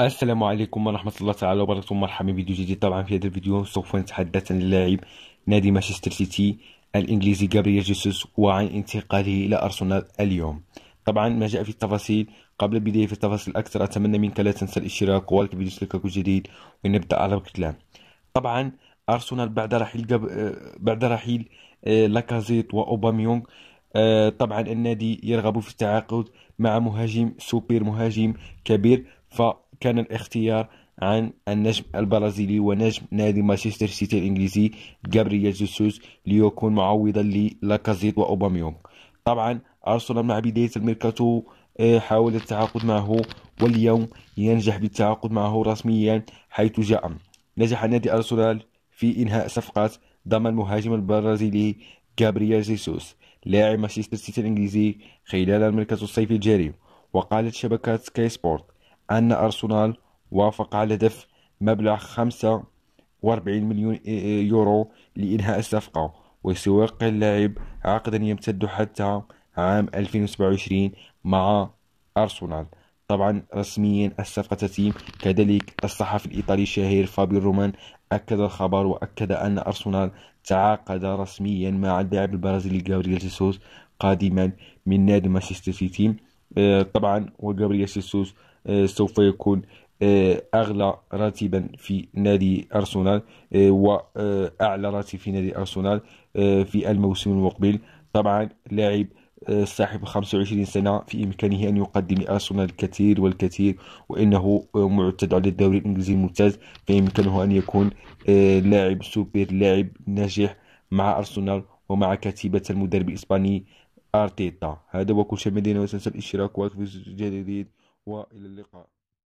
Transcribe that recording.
السلام عليكم ورحمة الله تعالى وبركاته مرحبا بفيديو جديد طبعا في هذا الفيديو سوف نتحدث عن اللاعب نادي مانشستر سيتي الإنجليزي جابرييل جيسوس وعن انتقاله إلى أرسنال اليوم طبعا ما جاء في التفاصيل قبل البداية في التفاصيل أكثر أتمنى منك لا تنسى الاشتراك ولايك فيديو اشتراك جديد ونبدأ على الكلام طبعا أرسنال بعد رحيل جب... بعد رحيل آه، لاكازيت وأوباميونغ آه، طبعا النادي يرغب في التعاقد مع مهاجم سوبر مهاجم كبير ف كان الاختيار عن النجم البرازيلي ونجم نادي مانشستر سيتي الإنجليزي جابرييل جيسوس ليكون معوضا للاكازيت وأوباميونغ طبعا أرسنال مع بداية الميركاتو آه، حاول التعاقد معه واليوم ينجح بالتعاقد معه رسميا حيث جاء نجح نادي أرسنال في إنهاء صفقة ضم المهاجم البرازيلي جابرييل جيسوس لاعب مانشستر سيتي الإنجليزي خلال الميركاتو الصيفي الجاري وقالت شبكة سكاي سبورت أن أرسنال وافق على دفع مبلغ 45 مليون يورو لإنهاء الصفقة وسيوقع اللاعب عقدا يمتد حتى عام 2027 مع أرسنال طبعا رسميا الصفقة تتم كذلك الصحفي الإيطالي الشهير فابيو رومان أكد الخبر وأكد أن أرسنال تعاقد رسميا مع اللاعب البرازيلي جابرييل جيسوس قادما من نادي مانشستر سيتي آه، طبعا وجابرييل سيسوس آه، سوف يكون آه، اغلى راتبا في نادي ارسنال واعلى راتب في نادي ارسنال في الموسم المقبل طبعا لاعب صاحب 25 سنة في إمكانه أن يقدم لأرسنال الكثير والكثير وإنه معتد على الدوري الإنجليزي الممتاز فيمكنه أن يكون لاعب سوبر لاعب ناجح مع أرسنال ومع كتيبة المدرب الإسباني أرتيتا هذا هو كل شيء مدينة وسنسى الاشتراك والفيديو جديد وإلى اللقاء